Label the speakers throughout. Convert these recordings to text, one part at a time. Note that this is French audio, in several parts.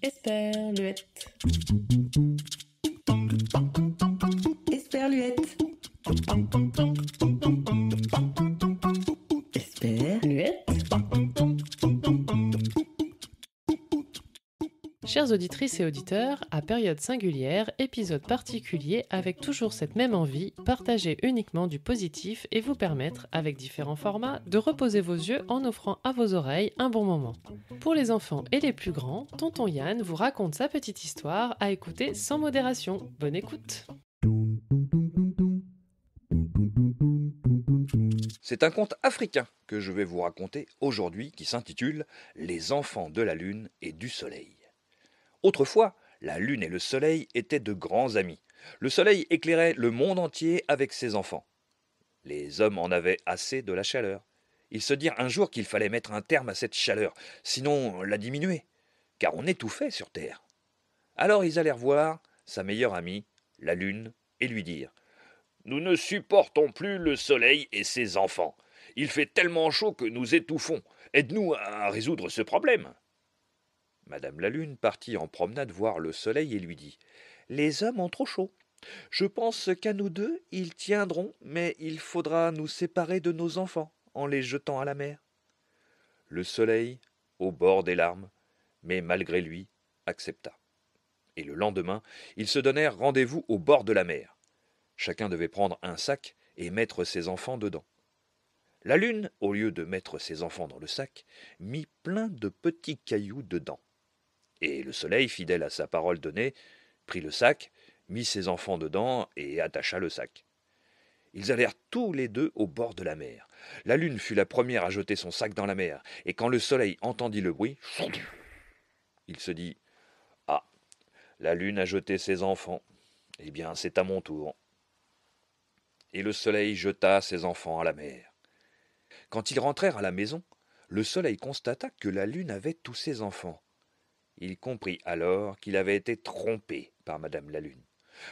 Speaker 1: Esperluette. auditrices et auditeurs, à période singulière, épisode particulier avec toujours cette même envie, partager uniquement du positif et vous permettre, avec différents formats, de reposer vos yeux en offrant à vos oreilles un bon moment. Pour les enfants et les plus grands, tonton Yann vous raconte sa petite histoire à écouter sans modération. Bonne écoute C'est un conte africain que je vais vous raconter aujourd'hui qui s'intitule Les enfants de la lune et du soleil. Autrefois, la lune et le soleil étaient de grands amis. Le soleil éclairait le monde entier avec ses enfants. Les hommes en avaient assez de la chaleur. Ils se dirent un jour qu'il fallait mettre un terme à cette chaleur, sinon la diminuer, car on étouffait sur Terre. Alors ils allèrent voir sa meilleure amie, la Lune, et lui dirent Nous ne supportons plus le Soleil et ses enfants. Il fait tellement chaud que nous étouffons. Aide-nous à résoudre ce problème. Madame la Lune partit en promenade voir le soleil et lui dit Les hommes ont trop chaud. Je pense qu'à nous deux, ils tiendront, mais il faudra nous séparer de nos enfants en les jetant à la mer. Le soleil, au bord des larmes, mais malgré lui, accepta. Et le lendemain, ils se donnèrent rendez-vous au bord de la mer. Chacun devait prendre un sac et mettre ses enfants dedans. La lune, au lieu de mettre ses enfants dans le sac, mit plein de petits cailloux dedans. Et le soleil, fidèle à sa parole donnée, prit le sac, mit ses enfants dedans et attacha le sac. Ils allèrent tous les deux au bord de la mer. La lune fut la première à jeter son sac dans la mer, et quand le soleil entendit le bruit, il se dit Ah, la lune a jeté ses enfants. Eh bien, c'est à mon tour. Et le soleil jeta ses enfants à la mer. Quand ils rentrèrent à la maison, le soleil constata que la lune avait tous ses enfants, il comprit alors qu'il avait été trompé par Madame la Lune.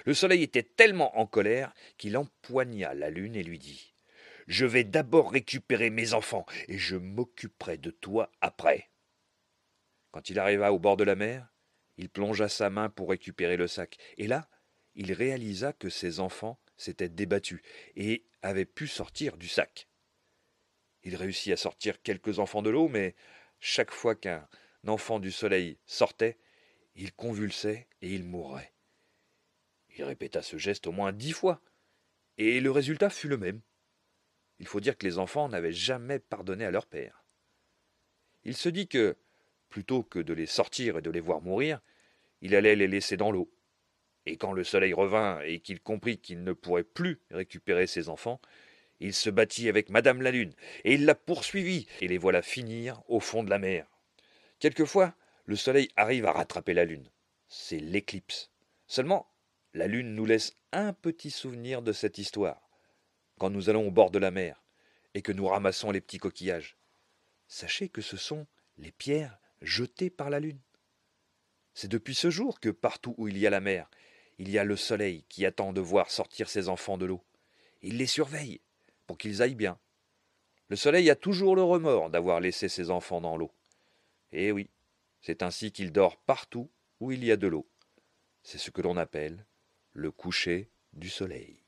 Speaker 1: Le soleil était tellement en colère qu'il empoigna la Lune et lui dit Je vais d'abord récupérer mes enfants et je m'occuperai de toi après. Quand il arriva au bord de la mer, il plongea sa main pour récupérer le sac. Et là, il réalisa que ses enfants s'étaient débattus et avaient pu sortir du sac. Il réussit à sortir quelques enfants de l'eau, mais chaque fois qu'un enfant du soleil sortait, il convulsait et il mourait. Il répéta ce geste au moins dix fois, et le résultat fut le même. Il faut dire que les enfants n'avaient jamais pardonné à leur père. Il se dit que, plutôt que de les sortir et de les voir mourir, il allait les laisser dans l'eau. Et quand le soleil revint et qu'il comprit qu'il ne pourrait plus récupérer ses enfants, il se battit avec Madame la Lune, et il la poursuivit, et les voilà finir au fond de la mer. Quelquefois, le Soleil arrive à rattraper la Lune. C'est l'éclipse. Seulement, la Lune nous laisse un petit souvenir de cette histoire. Quand nous allons au bord de la mer et que nous ramassons les petits coquillages, sachez que ce sont les pierres jetées par la Lune. C'est depuis ce jour que partout où il y a la mer, il y a le soleil qui attend de voir sortir ses enfants de l'eau. Il les surveille pour qu'ils aillent bien. Le soleil a toujours le remords d'avoir laissé ses enfants dans l'eau. Eh oui, c'est ainsi qu'il dort partout où il y a de l'eau. C'est ce que l'on appelle le coucher du soleil.